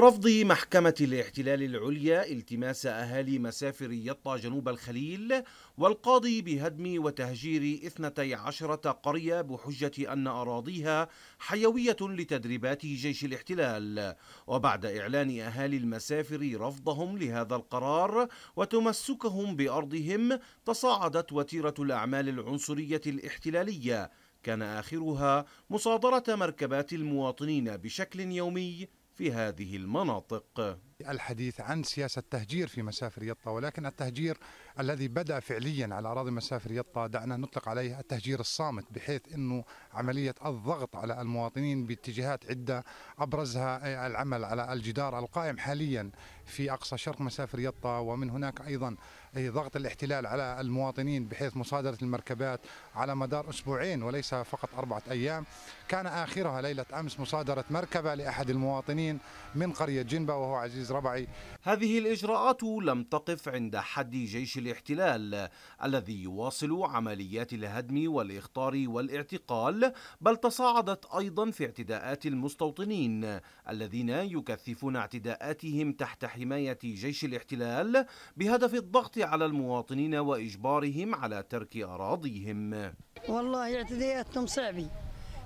رفض محكمة الاحتلال العليا التماس أهالي مسافر يطا جنوب الخليل والقاضي بهدم وتهجير 12 قرية بحجة أن أراضيها حيوية لتدريبات جيش الاحتلال وبعد إعلان أهالي المسافر رفضهم لهذا القرار وتمسكهم بأرضهم تصاعدت وتيرة الأعمال العنصرية الاحتلالية كان آخرها مصادرة مركبات المواطنين بشكل يومي في هذه المناطق الحديث عن سياسة تهجير في مسافر يطا ولكن التهجير الذي بدأ فعليا على أراضي مسافر يطا دعنا نطلق عليه التهجير الصامت بحيث أنه عملية الضغط على المواطنين باتجاهات عدة أبرزها العمل على الجدار القائم حاليا في أقصى شرق مسافة يطا ومن هناك أيضا ضغط الاحتلال على المواطنين بحيث مصادرة المركبات على مدار أسبوعين وليس فقط أربعة أيام كان آخرها ليلة أمس مصادرة مركبة لأحد المواطنين من قرية جنبة وهو عزيز ربعي هذه الإجراءات لم تقف عند حد جيش الاحتلال الذي يواصل عمليات الهدم والإخطار والاعتقال بل تصاعدت أيضا في اعتداءات المستوطنين الذين يكثفون اعتداءاتهم تحت حماية جيش الاحتلال بهدف الضغط على المواطنين وإجبارهم على ترك أراضيهم والله اعتداءاتهم صعبة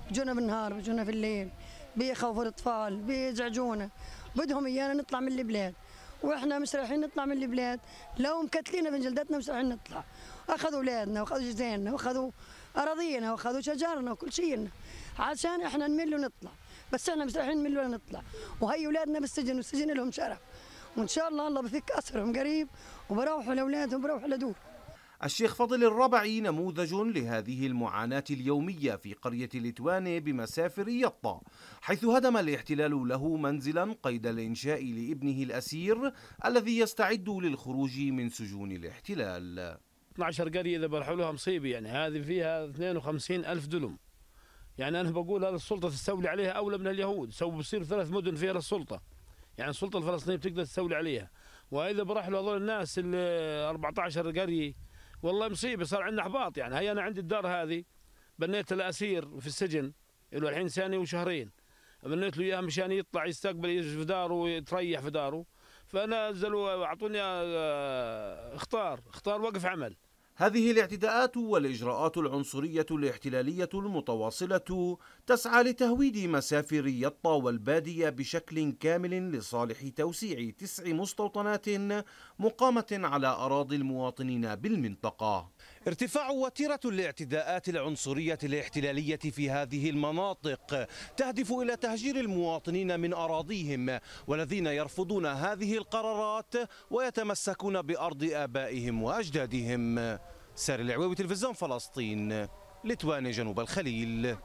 بجونا بالنهار بجونا في الليل بيخوفوا الأطفال بيزعجونا بدهم إيانا نطلع من البلاد واحنا مش رايحين نطلع من البلاد لو مكتلين من جلدتنا مش رايحين نطلع اخذوا اولادنا واخذوا جزيننا واخذوا اراضينا واخذوا شجرنا وكل شيء عشان احنا نمل ونطلع بس احنا مش رايحين نمل ولا نطلع وهي اولادنا بالسجن والسجن لهم شرف وان شاء الله الله بفك اسرهم قريب وبروحوا لاولادهم بروحوا لدور الشيخ فضل الربعي نموذج لهذه المعاناة اليومية في قرية لتواني بمسافر يطا حيث هدم الاحتلال له منزلا قيد الإنشاء لابنه الأسير الذي يستعد للخروج من سجون الاحتلال 12 قرية إذا برحوا لها مصيبة يعني هذه فيها 52 ألف دلم يعني أنا بقول هذا السلطة تستولي عليها أولى من اليهود سوف بصير ثلاث مدن فيها السلطة يعني السلطه الفلسطينيه بتقدر تستولي عليها واذا برحلوا هذول الناس ال 14 قريه والله مصيبه صار عندنا احباط يعني هي انا عندي الدار هذه بنيت الاسير في السجن له الحين سنه وشهرين بنيت له اياها مشان يطلع يستقبل في داره ويتريح في داره فنزلوا اعطوني آه، اختار اختار وقف عمل هذه الاعتداءات والاجراءات العنصريه الاحتلاليه المتواصله تسعى لتهويد مسافر يطا والباديه بشكل كامل لصالح توسيع تسع مستوطنات مقامه على اراضي المواطنين بالمنطقه ارتفاع وتيرة الاعتداءات العنصرية الاحتلالية في هذه المناطق تهدف إلى تهجير المواطنين من أراضيهم والذين يرفضون هذه القرارات ويتمسكون بأرض آبائهم وأجدادهم سار العويوي تلفزيون فلسطين لتواني جنوب الخليل